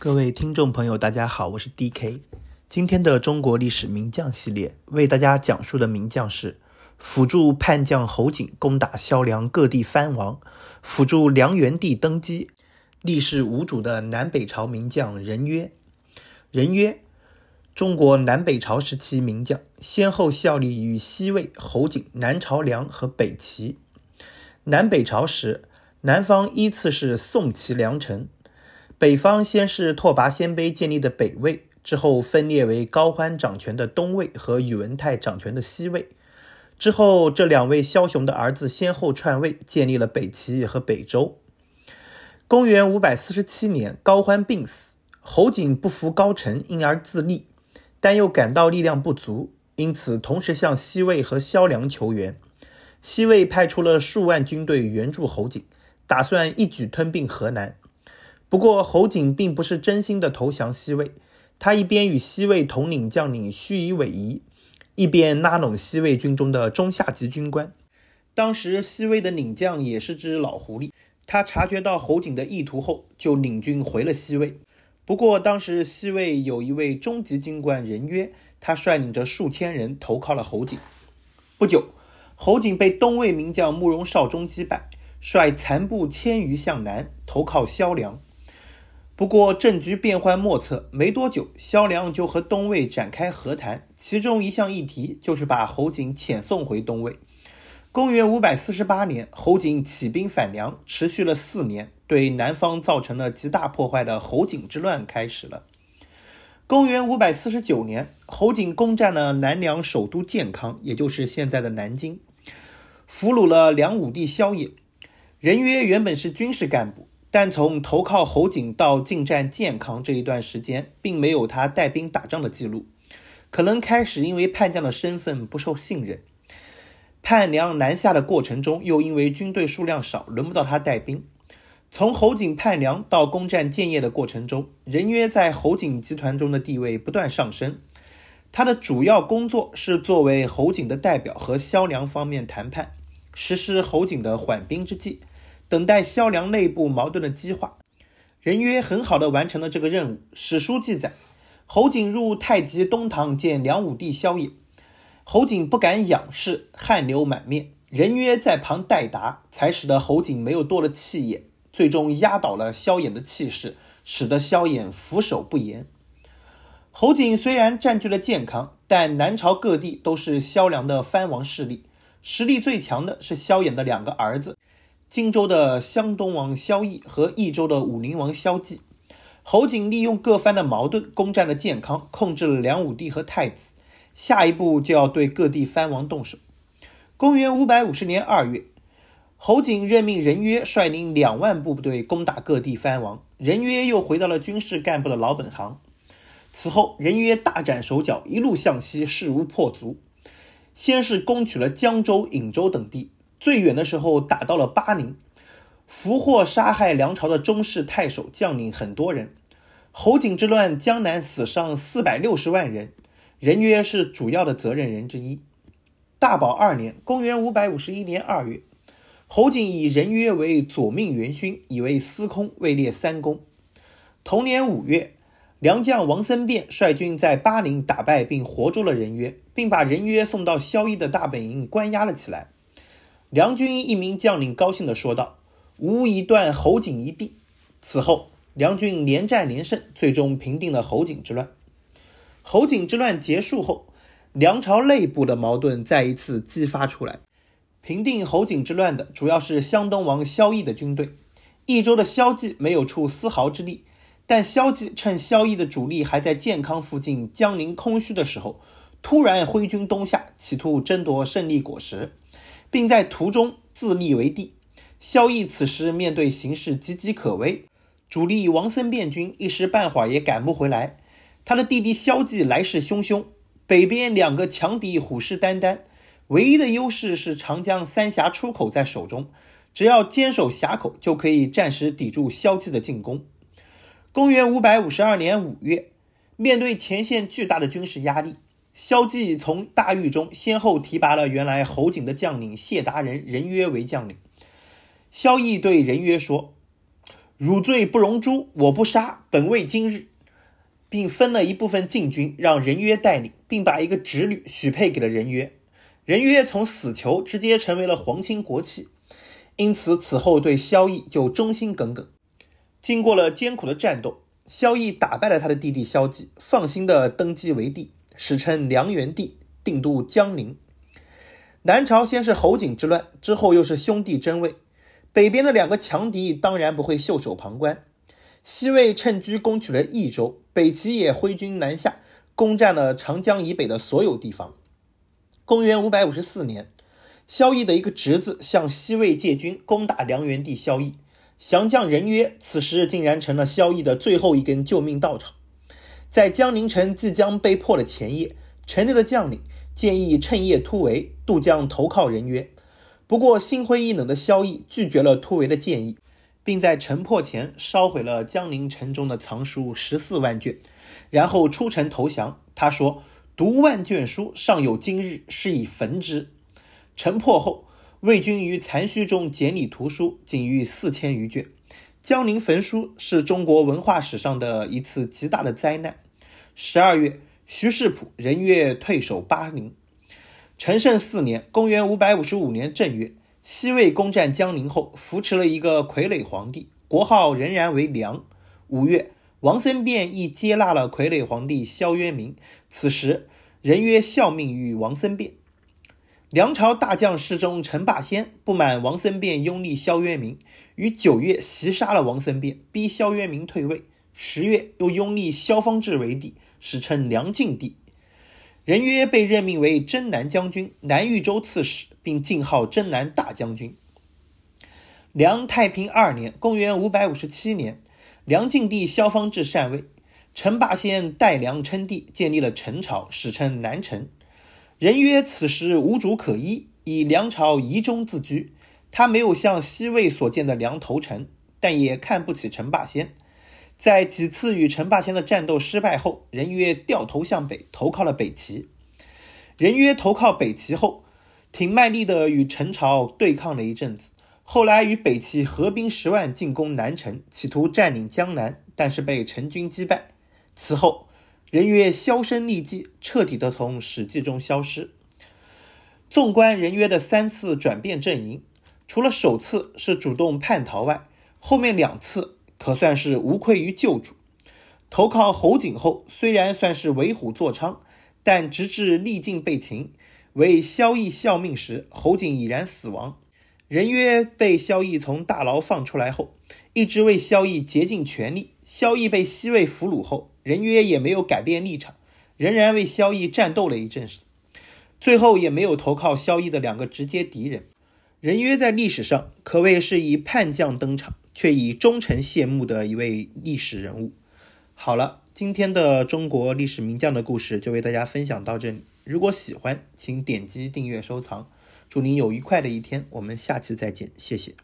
各位听众朋友，大家好，我是 D.K。今天的中国历史名将系列为大家讲述的名将是辅助叛将侯景攻打萧梁各地藩王，辅助梁元帝登基，立誓无主的南北朝名将任约。任约，中国南北朝时期名将，先后效力于西魏、侯景、南朝梁和北齐。南北朝时，南方依次是宋、齐、梁、陈。北方先是拓跋鲜卑建立的北魏，之后分裂为高欢掌权的东魏和宇文泰掌权的西魏。之后，这两位枭雄的儿子先后篡位，建立了北齐和北周。公元五百四十七年，高欢病死，侯景不服高澄，因而自立，但又感到力量不足，因此同时向西魏和萧梁求援。西魏派出了数万军队援助侯景，打算一举吞并河南。不过，侯景并不是真心的投降西魏，他一边与西魏统领将领虚以委蛇，一边拉拢西魏军中的中下级军官。当时西魏的领将也是只老狐狸，他察觉到侯景的意图后，就领军回了西魏。不过，当时西魏有一位中级军官任约，他率领着数千人投靠了侯景。不久，侯景被东魏名将慕容绍忠击败，率残部千余向南投靠萧梁。不过，政局变幻莫测，没多久，萧良就和东魏展开和谈，其中一项议题就是把侯景遣送回东魏。公元五百四十八年，侯景起兵反梁，持续了四年，对南方造成了极大破坏的侯景之乱开始了。公元五百四十九年，侯景攻占了南梁首都建康，也就是现在的南京，俘虏了梁武帝萧衍。人约原本是军事干部。但从投靠侯景到进占建康这一段时间，并没有他带兵打仗的记录。可能开始因为叛将的身份不受信任，叛梁南下的过程中又因为军队数量少，轮不到他带兵。从侯景叛梁到攻占建业的过程中，任约在侯景集团中的地位不断上升。他的主要工作是作为侯景的代表和萧梁方面谈判，实施侯景的缓兵之计。等待萧梁内部矛盾的激化，任约很好的完成了这个任务。史书记载，侯景入太极东堂见梁武帝萧衍，侯景不敢仰视，汗流满面。任约在旁代答，才使得侯景没有多了气焰，最终压倒了萧衍的气势，使得萧衍俯首不言。侯景虽然占据了建康，但南朝各地都是萧梁的藩王势力，实力最强的是萧衍的两个儿子。荆州的湘东王萧绎和益州的武陵王萧纪，侯景利用各藩的矛盾，攻占了建康，控制了梁武帝和太子。下一步就要对各地藩王动手。公元五百五十年二月，侯景任命任约率领两万部队攻打各地藩王。任约又回到了军事干部的老本行。此后，任约大展手脚，一路向西，势如破竹。先是攻取了江州、颍州等地。最远的时候打到了巴陵，俘获杀害梁朝的中式太守将领很多人。侯景之乱，江南死伤四百六十万人，人约是主要的责任人之一。大宝二年（公元五百五十一年），二月，侯景以人约为左命元勋，以为司空，位列三公。同年五月，梁将王僧辩率军在巴陵打败并活捉了人约，并把人约送到萧绎的大本营关押了起来。梁军一名将领高兴地说道：“吾已断侯景一臂。”此后，梁军连战连胜，最终平定了侯景之乱。侯景之乱结束后，梁朝内部的矛盾再一次激发出来。平定侯景之乱的主要是湘东王萧绎的军队，益州的萧纪没有出丝毫之力，但萧纪趁萧绎的主力还在健康附近，江陵空虚的时候，突然挥军东下，企图争夺胜利果实。并在途中自立为帝。萧绎此时面对形势岌岌可危，主力王僧辩军一时半会儿也赶不回来，他的弟弟萧纪来势汹汹，北边两个强敌虎视眈眈，唯一的优势是长江三峡出口在手中，只要坚守峡口，就可以暂时抵住萧纪的进攻。公元五百五十二年五月，面对前线巨大的军事压力。萧纪从大狱中先后提拔了原来侯景的将领谢达仁，任约为将领。萧绎对任约说：“汝罪不容诛，我不杀，本为今日。”并分了一部分禁军让任约带领，并把一个侄女许配给了任约。任约从死囚直接成为了皇亲国戚，因此此后对萧绎就忠心耿耿。经过了艰苦的战斗，萧绎打败了他的弟弟萧纪，放心地登基为帝。史称梁元帝定都江陵，南朝先是侯景之乱，之后又是兄弟争位。北边的两个强敌当然不会袖手旁观，西魏趁机攻取了益州，北齐也挥军南下，攻占了长江以北的所有地方。公元五百五十四年，萧绎的一个侄子向西魏借军攻打梁元帝萧绎，降将人约此时竟然成了萧绎的最后一根救命稻草。在江陵城即将被破的前夜，城内的将领建议趁夜突围渡江投靠人约。不过心灰意冷的萧绎拒绝了突围的建议，并在城破前烧毁了江陵城中的藏书十四万卷，然后出城投降。他说：“读万卷书，尚有今日，是以焚之。”城破后，魏军于残墟中捡礼图书，仅余四千余卷。江陵焚书是中国文化史上的一次极大的灾难。十二月，徐世谱、任约退守巴陵。陈胜四年（公元五百五十五年正月），西魏攻占江陵后，扶持了一个傀儡皇帝，国号仍然为梁。五月，王僧辩亦接纳了傀儡皇帝萧渊明，此时人曰效命于王僧辩。梁朝大将侍中陈霸先不满王僧辩拥立萧渊明，于九月袭杀了王僧辩，逼萧渊明退位。十月又拥立萧方智为帝，史称梁敬帝。人约被任命为征南将军、南豫州刺史，并进号征南大将军。梁太平二年（公元五百五十七年），梁敬帝萧方智禅位，陈霸先代梁称帝，建立了陈朝，史称南陈。人曰：“此时无主可依，以梁朝遗忠自居。他没有向西魏所建的梁投诚，但也看不起陈霸先。在几次与陈霸先的战斗失败后，人约掉头向北，投靠了北齐。人约投靠北齐后，挺卖力的与陈朝对抗了一阵子。后来与北齐合兵十万进攻南陈，企图占领江南，但是被陈军击败。此后。”人曰销声匿迹，彻底的从史记中消失。纵观人曰的三次转变阵营，除了首次是主动叛逃外，后面两次可算是无愧于旧主。投靠侯景后，虽然算是为虎作伥，但直至历尽被擒，为萧绎效命时，侯景已然死亡。人曰被萧绎从大牢放出来后，一直为萧绎竭尽全力。萧绎被西魏俘虏后，任约也没有改变立场，仍然为萧绎战斗了一阵子，最后也没有投靠萧绎的两个直接敌人。任约在历史上可谓是以叛将登场，却以忠臣谢幕的一位历史人物。好了，今天的中国历史名将的故事就为大家分享到这里。如果喜欢，请点击订阅、收藏。祝您有愉快的一天，我们下期再见，谢谢。